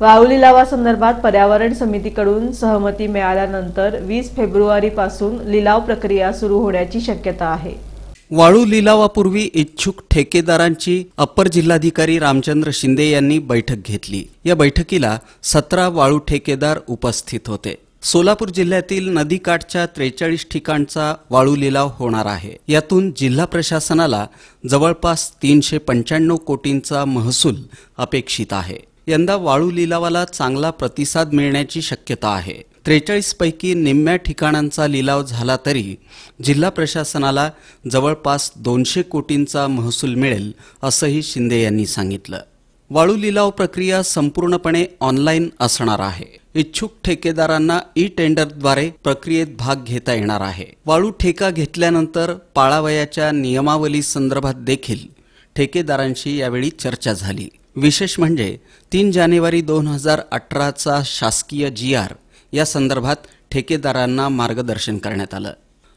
वाळू लिलावासंदर्भात पर्यावरण समितीकडून सहमती मिळाल्यानंतर वीस फेब्रुवारीपासून लिलाव प्रक्रिया सुरू होण्याची शक्यता आहे वाळू लिलावापूर्वी इच्छुक ठेकेदारांची अप्पर जिल्हाधिकारी रामचंद्र शिंदे यांनी बैठक घेतली या बैठकीला सतरा वाळू ठेकेदार उपस्थित होते सोलापूर जिल्ह्यातील नदीकाठच्या त्रेचाळीस ठिकाणचा वाळू लिलाव होणार आहे यातून जिल्हा प्रशासनाला जवळपास तीनशे पंच्याण्णव कोटींचा महसूल अपेक्षित आहे यंदा वाळू लिलावाला चांगला प्रतिसाद मिळण्याची शक्यता आहे त्रेचाळीसपैकी निम्म्या ठिकाणांचा लिलाव झाला तरी जिल्हा प्रशासनाला जवळपास दोनशे कोटींचा महसूल मिळेल असंही शिंदे यांनी सांगितलं वाळू लिलाव प्रक्रिया संपूर्णपणे ऑनलाईन असणार आहे इच्छुक ठेकेदारांना ई टेंडरद्वारे प्रक्रियेत भाग घेता येणार आहे वाळू ठेका घेतल्यानंतर पाळावयाच्या नियमावली संदर्भात देखील ठेकेदारांशी यावेळी चर्चा झाली विशेष म्हणजे तीन जानेवारी दोन हजार अठराचा शासकीय जी आर या संदर्भात ठेकेदारांना मार्गदर्शन करण्यात आलं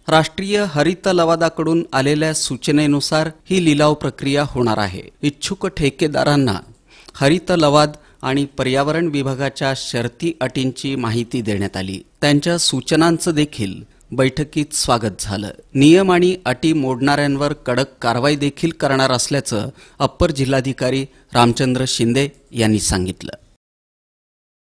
राष्ट्रीय हरित लवादाकडून आलेल्या सूचनेनुसार ही लिलाव प्रक्रिया होणार आहे इच्छुक ठेकेदारांना हरित लवाद आणि पर्यावरण विभागाच्या शर्ती अटींची माहिती देण्यात आली त्यांच्या सूचनांचं देखील बैठकीत स्वागत झालं नियम आणि अटी मोडणाऱ्यांवर कडक कारवाई देखील करणार असल्याचं अप्पर जिल्हाधिकारी रामचंद्र शिंदे यांनी सांगितलं